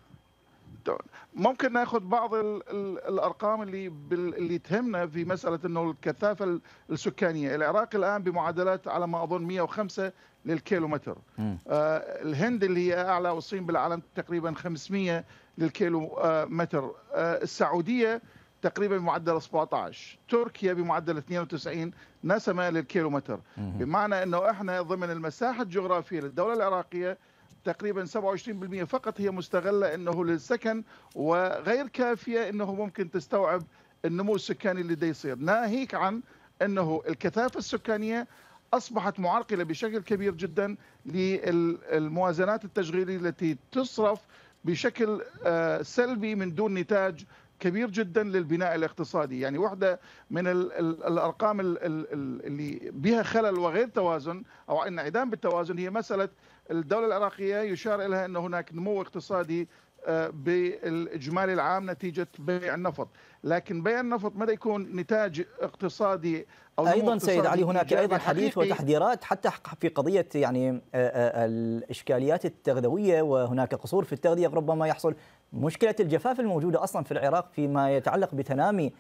ممكن ناخذ بعض الارقام اللي اللي تهمنا في مساله انه الكثافه السكانيه، العراق الان بمعادلات على ما اظن 105 للكيلومتر. آه الهند اللي هي اعلى والصين بالعالم تقريبا 500 للكيلو آه متر، آه السعوديه تقريبا بمعدل 17 تركيا بمعدل 92 نسمة للكيلومتر بمعنى أنه إحنا ضمن المساحة الجغرافية للدولة العراقية تقريبا 27% فقط هي مستغله انه للسكن وغير كافيه انه ممكن تستوعب النمو السكاني اللي دا يصير ناهيك عن انه الكثافه السكانيه اصبحت معرقله بشكل كبير جدا للموازنات التشغيليه التي تصرف بشكل آه، سلبي من دون نتاج كبير جدا للبناء الاقتصادي يعني واحدة من الأرقام اللي بها خلل وغير توازن أو انعدام بالتوازن هي مسألة الدولة العراقية يشار إليها أن هناك نمو اقتصادي آه، بالاجمالي العام نتيجه بيع النفط، لكن بيع النفط ماذا يكون نتاج اقتصادي او ايضا سيد علي هناك ايضا حديث وتحذيرات حتى في قضيه يعني آه، آه، الاشكاليات التغذويه وهناك قصور في التغذيه ربما يحصل مشكله الجفاف الموجوده اصلا في العراق فيما يتعلق بتنامي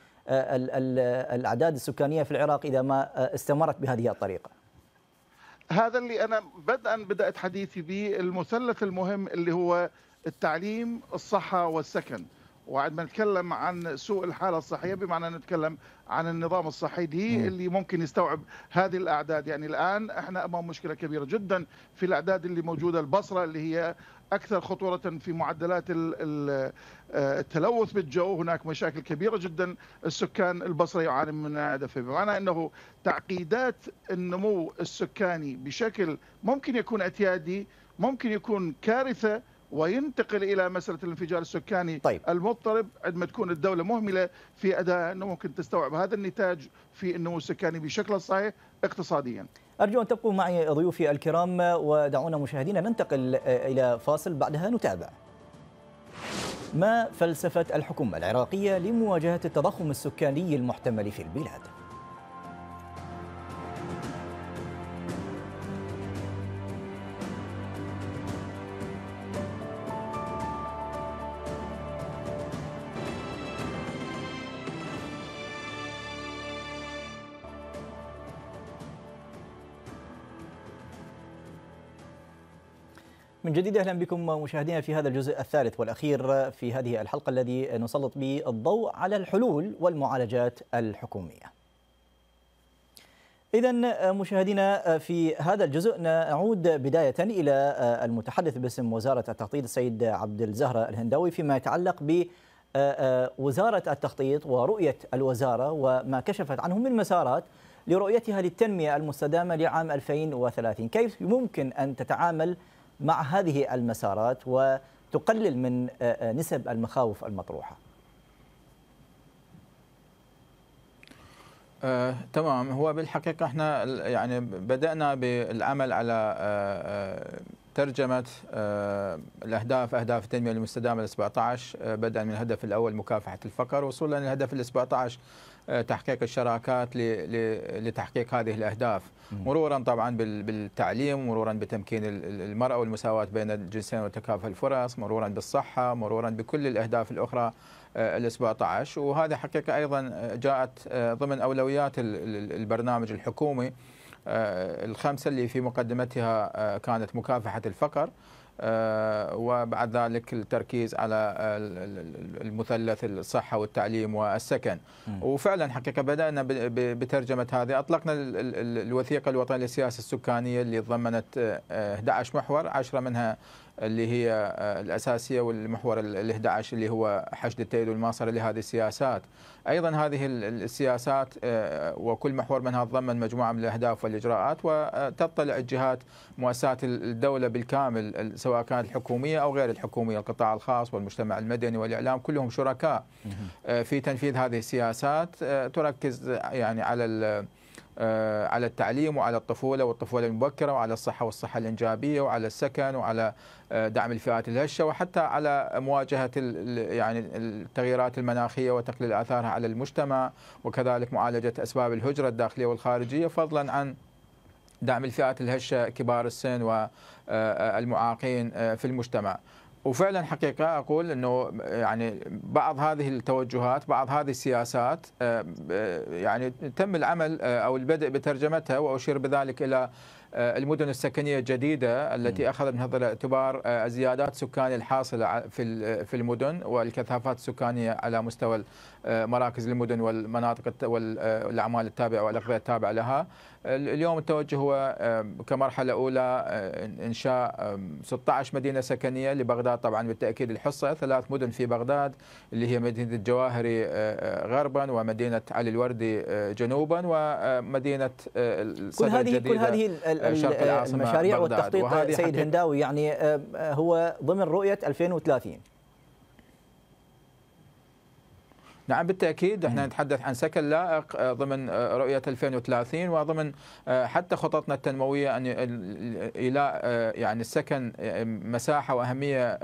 الاعداد السكانيه في العراق اذا ما استمرت بهذه الطريقه. هذا اللي انا بدءا بدات حديثي به المثلث المهم اللي هو التعليم الصحة والسكن وعندما نتكلم عن سوء الحاله الصحيه بمعنى نتكلم عن النظام الصحي دي اللي ممكن يستوعب هذه الاعداد يعني الان احنا امام مشكله كبيره جدا في الاعداد اللي موجوده البصره اللي هي اكثر خطوره في معدلات آه، التلوث بالجو هناك مشاكل كبيره جدا السكان البصره يعاني من هذا بمعنى انه تعقيدات النمو السكاني بشكل ممكن يكون اعتيادي ممكن يكون كارثه وينتقل الى مساله الانفجار السكاني طيب. المضطرب عندما تكون الدوله مهمله في اداء انه ممكن تستوعب هذا النتاج في النمو السكاني بشكله الصحيح اقتصاديا. ارجو ان تبقوا معي ضيوفي الكرام ودعونا مشاهدينا ننتقل الى فاصل بعدها نتابع. ما فلسفه الحكومه العراقيه لمواجهه التضخم السكاني المحتمل في البلاد؟ من جديد اهلا بكم مشاهدينا في هذا الجزء الثالث والاخير في هذه الحلقه الذي نسلط به الضوء على الحلول والمعالجات الحكوميه. إذا مشاهدينا في هذا الجزء نعود بداية إلى المتحدث باسم وزارة التخطيط السيد عبد الزهرة الهنداوي فيما يتعلق ب آه، آه، وزارة التخطيط ورؤية الوزارة وما كشفت عنه من مسارات لرؤيتها للتنمية المستدامة لعام 2030 كيف يمكن أن تتعامل مع هذه المسارات وتقلل من آه، آه، نسب المخاوف المطروحه آه، تمام هو بالحقيقة احنا يعني بدأنا بالعمل على آه،, آه، ترجمة آه، الأهداف أهداف التنمية المستدامة ال 17 بدءا من الهدف الأول مكافحة الفقر وصولا للهدف ال 17 آه، تحقيق الشراكات لتحقيق هذه الاهداف مرورا طبعا بالتعليم مرورا بتمكين المراه والمساواه بين الجنسين وتكافل الفرص مرورا بالصحه مرورا بكل الاهداف الاخرى آه، ال 17 وهذه حقيقه ايضا آه، جاءت ضمن اولويات البرنامج الحكومي الخمسه اللي في مقدمتها كانت مكافحه الفقر آه، وبعد ذلك التركيز على المثلث الصحة والتعليم والسكن وفعلا حقيقة بدأنا بترجمة هذه أطلقنا الوثيقة الوطنية للسياسة السكانية اللي ضمنت 11 آه، آه، محور 10 منها اللي هي آه، الأساسية والمحور ال11 اللي هو حشد التيل والماصر لهذه السياسات أيضا هذه السياسات آه، وكل محور منها تضمن مجموعة من الأهداف والإجراءات وتطلع الجهات مؤسسات الدولة بالكامل سواء كانت الحكومية أو غير الحكومية القطاع الخاص والمجتمع المدني والإعلام كلهم شركاء آه، في تنفيذ هذه السياسات تركز يعني على آه، على التعليم وعلى الطفولة والطفولة المبكرة وعلى الصحة والصحة الإنجابية وعلى السكن وعلى آه، دعم الفئات الهشة وحتى على مواجهة يعني التغييرات المناخية وتقليل آثارها على المجتمع وكذلك معالجة أسباب الهجرة الداخلية والخارجية فضلا عن دعم الفئات الهشة كبار السن والمعاقين آه، في المجتمع وفعلا حقيقه اقول انه يعني بعض هذه التوجهات بعض هذه السياسات آه، آه، يعني تم العمل آه، او البدء بترجمتها واشير بذلك الى المدن السكنيه الجديده التي اخذت من هذا الاعتبار الزيادات السكانيه الحاصله في في المدن والكثافات السكانيه على مستوى مراكز المدن والمناطق والاعمال التابعه والاقضيه التابعه لها اليوم التوجه هو كمرحلة أولى آه، إنشاء 16 مدينة سكنية لبغداد طبعا بالتأكيد الحصة ثلاث مدن في بغداد اللي هي مدينة الجواهري آه، آه، غربا ومدينة علي الوردي جنوبا ومدينة كل هذه كل هذه المشاريع والتخطيط سيد هنداوي يعني هو ضمن رؤية 2030 نعم بالتاكيد احنا نتحدث عن سكن لائق آه، ضمن آه، رؤيه 2030 وضمن آه، حتى خططنا التنمويه ان الى يعني السكن مساحه واهميه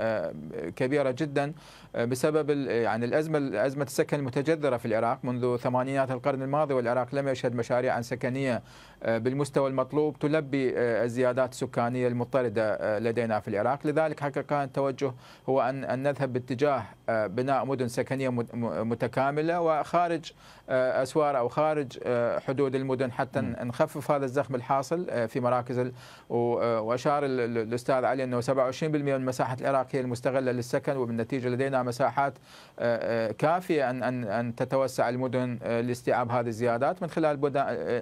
كبيره جدا بسبب يعني الازمه ازمه السكن المتجذره في العراق منذ ثمانينات القرن الماضي والعراق لم يشهد مشاريع سكنيه آه، بالمستوى المطلوب تلبي آه، الزيادات السكانية المضطردة آه، لدينا في العراق لذلك حقيقة التوجه هو أن نذهب باتجاه بناء مدن سكنية متكاملة وخارج أسوار أو خارج حدود المدن حتى نخفف هذا الزخم الحاصل في مراكز وأشار الأستاذ علي أنه 27% من مساحة العراق هي المستغلة للسكن وبالنتيجة لدينا مساحات كافية أن أن تتوسع المدن لاستيعاب هذه الزيادات من خلال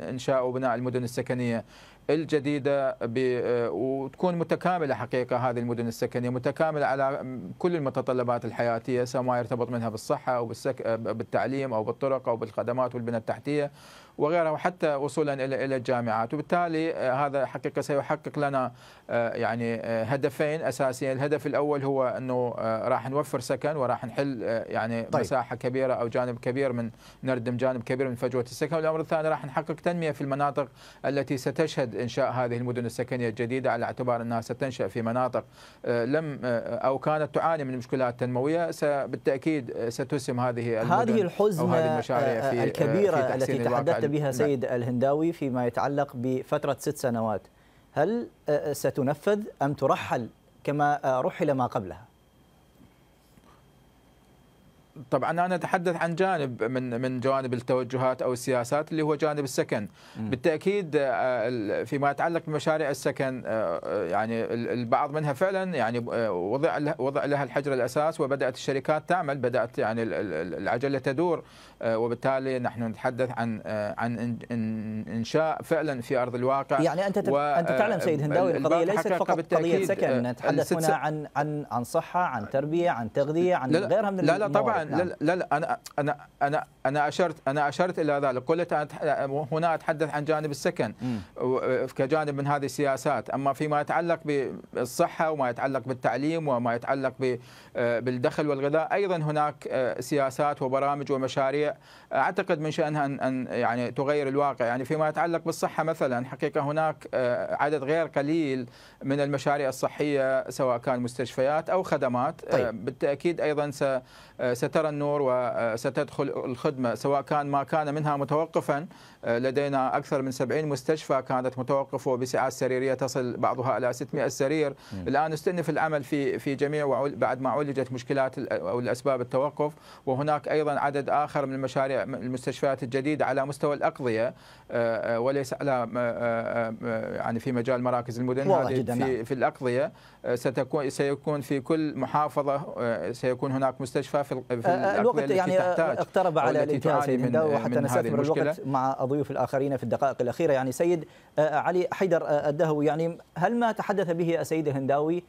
إنشاء وبناء المدن المدن السكنيه الجديده آه، وتكون متكامله حقيقه هذه المدن السكنيه متكامله على كل المتطلبات الحياتيه سواء ما يرتبط منها بالصحه او آه، بالتعليم او بالطرق او بالخدمات والبنى التحتيه وغيرها وحتى وصولا الى الى الجامعات وبالتالي آه، هذا حقيقه سيحقق لنا آه، يعني آه، هدفين اساسيين الهدف الاول هو انه راح نوفر سكن وراح نحل يعني طيب. مساحه كبيره او جانب كبير من نردم جانب كبير من فجوه السكن والامر الثاني راح نحقق تنميه في المناطق التي ستشهد انشاء هذه المدن السكنيه الجديده على اعتبار انها ستنشا في مناطق لم او كانت تعاني من مشكلات تنمويه بالتاكيد ستسهم هذه المدن هذه الحزمه أو هذه المشاريع في الكبيره في التي تحدثت بها سيد نعم. الهنداوي فيما يتعلق بفترة ست سنوات هل آه، آه، ستنفذ أم ترحل كما آه، رحل ما قبلها؟ طبعا انا اتحدث عن جانب من من جوانب التوجهات او السياسات اللي هو جانب السكن م. بالتاكيد آه، فيما يتعلق بمشاريع السكن آه، آه، يعني البعض منها فعلا يعني وضع وضع لها الحجر الاساس وبدات الشركات تعمل بدات يعني العجله تدور وبالتالي نحن نتحدث عن عن انشاء فعلا في ارض الواقع يعني انت انت تعلم سيد هنداوي القضيه ليست فقط قضيه سكن نتحدث هنا عن عن عن صحه عن تربيه عن تغذيه عن غيرها من لا لا طبعا لا, لا لا لا انا انا انا انا اشرت انا اشرت الى ذلك قلت هنا اتحدث عن جانب السكن كجانب من هذه السياسات اما فيما يتعلق بالصحه وما يتعلق بالتعليم وما يتعلق آه، بالدخل والغذاء ايضا هناك آه، سياسات وبرامج ومشاريع آه، اعتقد من شانها ان يعني تغير الواقع يعني فيما يتعلق بالصحه مثلا حقيقه هناك عدد غير قليل من المشاريع الصحيه سواء كان مستشفيات او خدمات طيب. بالتاكيد ايضا سترى النور وستدخل الخدمه سواء كان ما كان منها متوقفا لدينا اكثر من 70 مستشفى كانت متوقفه بسعات سريريه تصل بعضها الى 600 سرير الان استنف العمل في في جميع بعد ما معالجه مشكلات او الاسباب التوقف وهناك ايضا عدد اخر من المشاريع المستشفيات الجديده على مستوى الاقضيه آه، آه، وليس على آه، يعني في مجال مراكز المدن هذه في, نعم. في الاقضيه ستكون سيكون في كل محافظه سيكون هناك مستشفى في, الوقت التي يعني تحتاج اقترب على الانتهاء سيد وحتى نستثمر الوقت مع الضيوف الاخرين في الدقائق الاخيره يعني سيد علي حيدر الدهوي يعني هل ما تحدث به السيد الهنداوي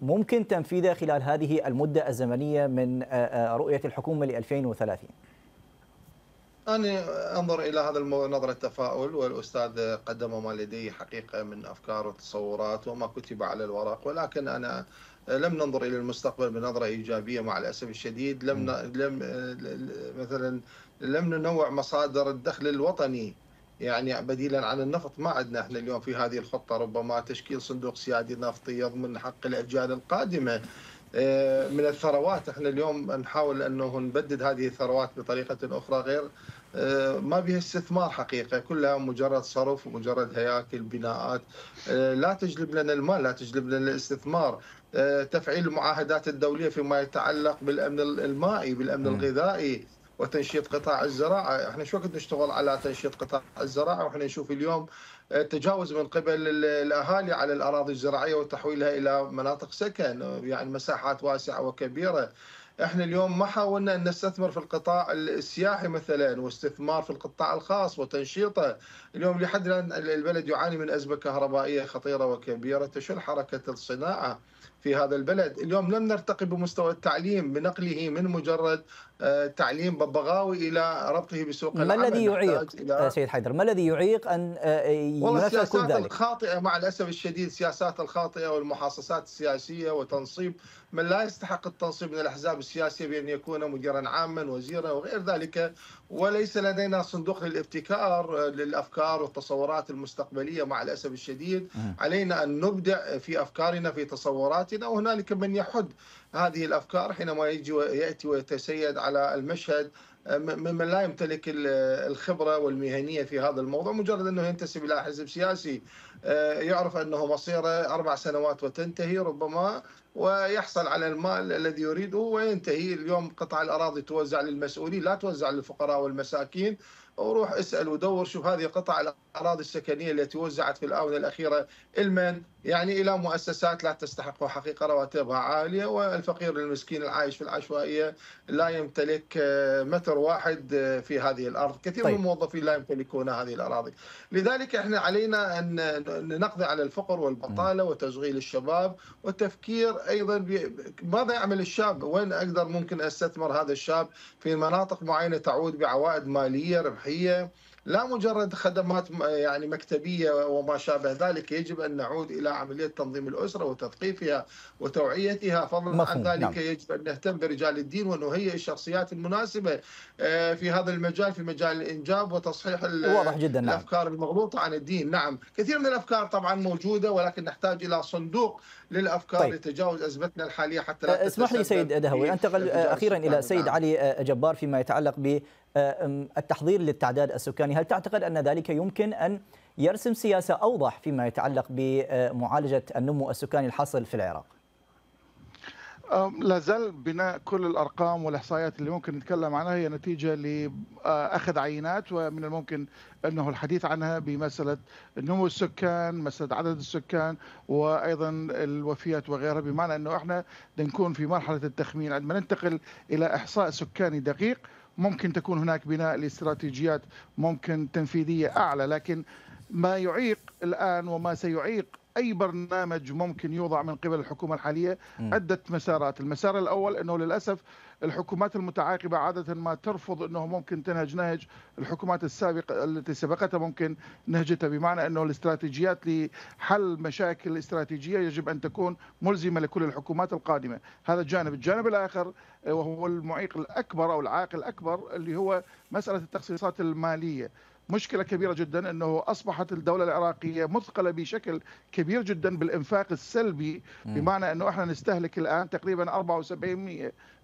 ممكن تنفيذها خلال هذه المدة الزمنية من آه، آه، رؤية الحكومة ل 2030 أنا أنظر إلى هذا نظرة تفاؤل والأستاذ قدم ما لديه حقيقة من أفكار وتصورات وما كتب على الورق ولكن أنا لم ننظر الى المستقبل بنظره ايجابيه مع الاسف الشديد لم ن... لم آه، مثلا لم ننوع مصادر الدخل الوطني يعني بديلا عن النفط ما عندنا احنا اليوم في هذه الخطه ربما تشكيل صندوق سيادي نفطي يضمن حق الاجيال القادمه آه، من الثروات احنا اليوم نحاول انه نبدد هذه الثروات بطريقه اخرى غير آه، ما بها استثمار حقيقه كلها مجرد صرف ومجرد هياكل بناءات آه، لا تجلب لنا المال لا تجلب لنا الاستثمار تفعيل المعاهدات الدوليه فيما يتعلق بالامن المائي بالامن الغذائي وتنشيط قطاع الزراعه، احنا شو وقت نشتغل على تنشيط قطاع الزراعه واحنا نشوف اليوم آه، تجاوز من قبل الاهالي على الاراضي الزراعيه وتحويلها الى مناطق سكن، يعني مساحات واسعه وكبيره. احنا اليوم ما حاولنا ان نستثمر في القطاع السياحي مثلا واستثمار في القطاع الخاص وتنشيطه، اليوم لحد الان البلد يعاني من ازمه كهربائيه خطيره وكبيره تشل حركه الصناعه في هذا البلد، اليوم لم نرتقي بمستوى التعليم بنقله من مجرد تعليم ببغاوي الى ربطه بسوق ما العمل الذي يعيق سيد حيدر ما الذي يعيق ان آه، آه، ينافى كل ذلك والسياسات الخاطئه مع الاسف الشديد السياسات الخاطئه والمحاصصات السياسيه وتنصيب من لا يستحق التنصيب من الاحزاب السياسيه بان يكون مديرا عاما وزيرا وغير ذلك وليس لدينا صندوق للابتكار آه، للافكار والتصورات المستقبليه مع الاسف الشديد علينا ان نبدع في افكارنا في تصوراتنا وهنالك من يحد هذه الافكار حينما يجي وياتي ويتسيد على المشهد آه، ممن لا يمتلك الخبره والمهنيه في هذا الموضوع مجرد انه ينتسب الى حزب سياسي آه، يعرف انه مصيره اربع سنوات وتنتهي ربما ويحصل على المال الذي يريده وينتهي اليوم قطع الاراضي توزع للمسؤولين لا توزع للفقراء والمساكين وروح اسال ودور شوف هذه قطع الاراضي السكنيه التي وزعت في الاونه الاخيره لمن يعني الى مؤسسات لا تستحق حقيقه رواتبها عاليه والفقير المسكين العايش في العشوائيه لا يمتلك آه، متر واحد آه، في هذه الارض، كثير طيب. من الموظفين لا يمتلكون هذه الاراضي، لذلك احنا علينا ان نقضي على الفقر والبطاله وتشغيل الشباب والتفكير ايضا ماذا يعمل الشاب؟ وين اقدر ممكن استثمر هذا الشاب في مناطق معينه تعود بعوائد ماليه ربحيه لا مجرد خدمات يعني مكتبيه وما شابه ذلك يجب ان نعود الى عمليه تنظيم الاسره وتثقيفها وتوعيتها فضلا عن ذلك نعم. يجب ان نهتم برجال الدين ونهيئ الشخصيات المناسبه آه، في هذا المجال في مجال الانجاب وتصحيح واضح جدا نعم. الافكار نعم. المغلوطه عن الدين نعم كثير من الافكار طبعا موجوده ولكن نحتاج الى صندوق للافكار طيب. لتجاوز ازمتنا الحاليه حتى لا أه، اسمح لي سيد دهوي انتقل أه، اخيرا الى نعم، سيد نعم. علي جبار فيما يتعلق بالتحضير أه، للتعداد السكاني هل تعتقد ان ذلك يمكن ان يرسم سياسه اوضح فيما يتعلق بمعالجه النمو السكاني الحاصل في العراق لا زال بناء كل الارقام والاحصائيات اللي ممكن نتكلم عنها هي نتيجه لاخذ آه، عينات ومن الممكن انه الحديث عنها بمساله نمو السكان، مساله عدد السكان وايضا الوفيات وغيرها بمعنى انه احنا نكون في مرحله التخمين عندما ننتقل الى احصاء سكاني دقيق ممكن تكون هناك بناء لاستراتيجيات ممكن تنفيذيه اعلى لكن ما يعيق الان وما سيعيق اي برنامج ممكن يوضع من قبل الحكومه الحاليه عده مسارات، المسار الاول انه للاسف الحكومات المتعاقبه عاده ما ترفض انه ممكن تنهج نهج الحكومات السابقه التي سبقتها ممكن نهجتها بمعنى انه الاستراتيجيات لحل مشاكل استراتيجيه يجب ان تكون ملزمه لكل الحكومات القادمه، هذا الجانب، الجانب الاخر وهو المعيق الاكبر او العائق الاكبر اللي هو مساله التخصيصات الماليه، مشكله كبيره جدا انه اصبحت الدوله العراقيه مثقله بشكل كبير جدا بالانفاق السلبي بمعنى انه احنا نستهلك الان تقريبا 74%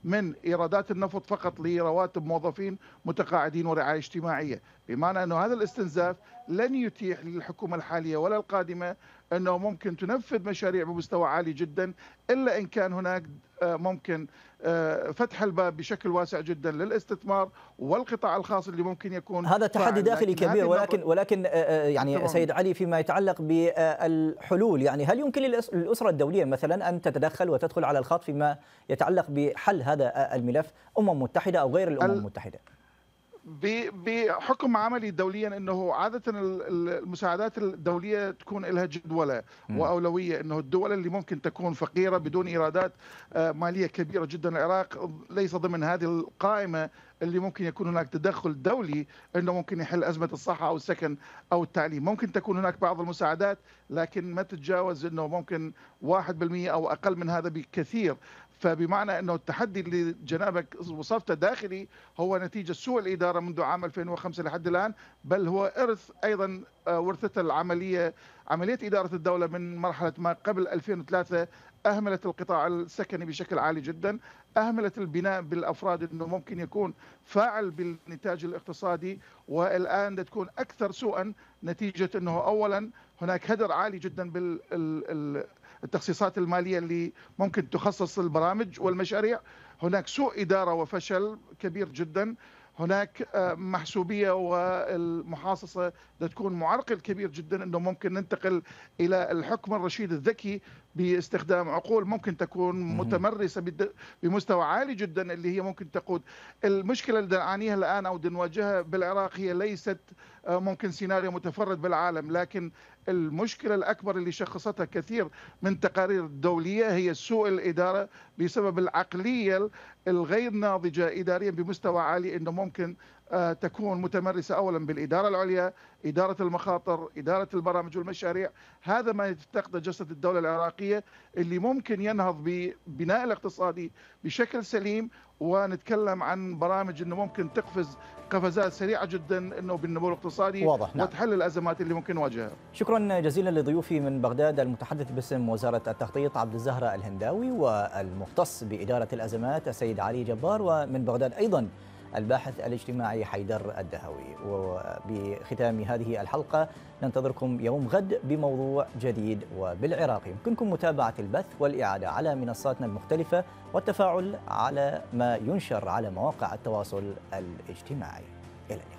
من ايرادات النفط فقط لرواتب موظفين متقاعدين ورعايه اجتماعيه، بمعنى انه هذا الاستنزاف لن يتيح للحكومه الحاليه ولا القادمه أنه ممكن تنفذ مشاريع بمستوى عالي جدا إلا إن كان هناك آه، ممكن آه، فتح الباب بشكل واسع جدا للاستثمار والقطاع الخاص اللي ممكن يكون هذا تحدي داخلي كبير ولكن ولكن آه، يعني طبعاً. سيد علي فيما يتعلق بالحلول يعني هل يمكن للاسره الدوليه مثلا ان تتدخل وتدخل على الخط فيما يتعلق بحل هذا الملف امم متحده او غير الامم المتحده؟ بحكم عملي دوليا انه عاده المساعدات الدوليه تكون لها جدوله واولويه انه الدول اللي ممكن تكون فقيره بدون ايرادات آه، ماليه كبيره جدا العراق ليس ضمن هذه القائمه اللي ممكن يكون هناك تدخل دولي انه ممكن يحل ازمه الصحه او السكن او التعليم، ممكن تكون هناك بعض المساعدات لكن ما تتجاوز انه ممكن 1% او اقل من هذا بكثير، فبمعنى انه التحدي اللي جنابك وصفته داخلي هو نتيجه سوء الاداره منذ عام 2005 لحد الان بل هو ارث ايضا آه، ورثته العمليه عمليه اداره الدوله من مرحله ما قبل 2003 اهملت القطاع السكني بشكل عالي جدا، اهملت البناء بالافراد انه ممكن يكون فاعل بالنتاج الاقتصادي والان تكون اكثر سوءا نتيجه انه اولا هناك هدر عالي جدا بال التخصيصات الماليه اللي ممكن تخصص البرامج والمشاريع هناك سوء اداره وفشل كبير جدا هناك آه، محسوبيه والمحاصصه تكون معرقل كبير جدا انه ممكن ننتقل الى الحكم الرشيد الذكي باستخدام عقول ممكن تكون متمرسه بمستوى عالي جدا اللي هي ممكن تقود المشكله اللي نعانيها الان او نواجهها بالعراق هي ليست آه، ممكن سيناريو متفرد بالعالم لكن المشكله الاكبر اللي شخصتها كثير من تقارير الدوليه هي سوء الاداره بسبب العقليه الغير ناضجه اداريا بمستوى عالي انه ممكن آه، تكون متمرسة أولا بالإدارة العليا إدارة المخاطر إدارة البرامج والمشاريع هذا ما تفتقده جسد الدولة العراقية اللي ممكن ينهض ببناء الاقتصادي بشكل سليم ونتكلم عن برامج انه ممكن تقفز قفزات سريعه جدا انه بالنمو الاقتصادي واضح نعم. وتحل الازمات اللي ممكن نواجهها. شكرا جزيلا لضيوفي من بغداد المتحدث باسم وزاره التخطيط عبد الزهره الهنداوي والمختص باداره الازمات السيد علي جبار ومن بغداد ايضا الباحث الاجتماعي حيدر الدهوي وبختام هذه الحلقة ننتظركم يوم غد بموضوع جديد وبالعراق يمكنكم متابعة البث والإعادة على منصاتنا المختلفة والتفاعل على ما ينشر على مواقع التواصل الاجتماعي إلى اللقاء